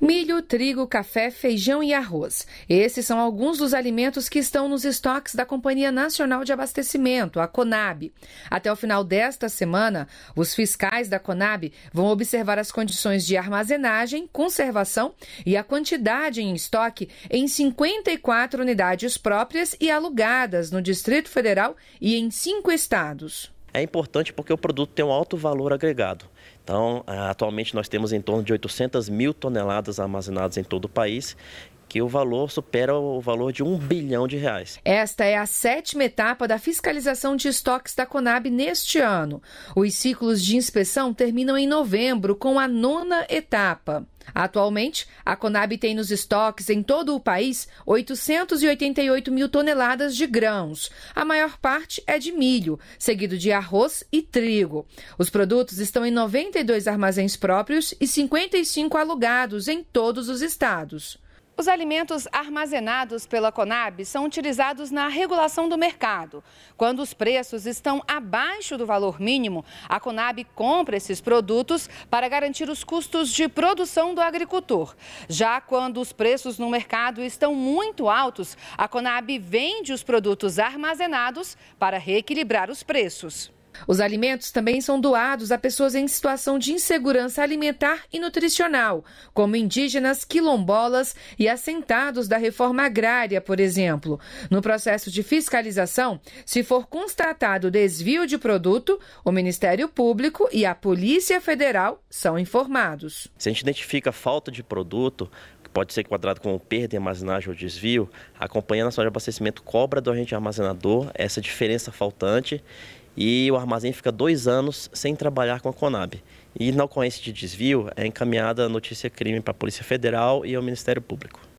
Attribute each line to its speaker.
Speaker 1: Milho, trigo, café, feijão e arroz. Esses são alguns dos alimentos que estão nos estoques da Companhia Nacional de Abastecimento, a Conab. Até o final desta semana, os fiscais da Conab vão observar as condições de armazenagem, conservação e a quantidade em estoque em 54 unidades próprias e alugadas no Distrito Federal e em cinco estados.
Speaker 2: É importante porque o produto tem um alto valor agregado. Então, ah, atualmente nós temos em torno de 800 mil toneladas armazenadas em todo o país que o valor supera o valor de um bilhão de reais.
Speaker 1: Esta é a sétima etapa da fiscalização de estoques da Conab neste ano. Os ciclos de inspeção terminam em novembro com a nona etapa. Atualmente, a Conab tem nos estoques em todo o país 888 mil toneladas de grãos. A maior parte é de milho, seguido de arroz e trigo. Os produtos estão em 90 92 armazéns próprios e 55 alugados em todos os estados. Os alimentos armazenados pela Conab são utilizados na regulação do mercado. Quando os preços estão abaixo do valor mínimo, a Conab compra esses produtos para garantir os custos de produção do agricultor. Já quando os preços no mercado estão muito altos, a Conab vende os produtos armazenados para reequilibrar os preços. Os alimentos também são doados a pessoas em situação de insegurança alimentar e nutricional, como indígenas, quilombolas e assentados da reforma agrária, por exemplo. No processo de fiscalização, se for constatado desvio de produto, o Ministério Público e a Polícia Federal são informados.
Speaker 2: Se a gente identifica falta de produto, pode ser enquadrado como perda em armazenagem ou desvio, a Companhia Nacional de Abastecimento cobra do agente armazenador essa diferença faltante e o armazém fica dois anos sem trabalhar com a Conab. E na ocorrência de desvio, é encaminhada a notícia crime para a Polícia Federal e ao Ministério Público.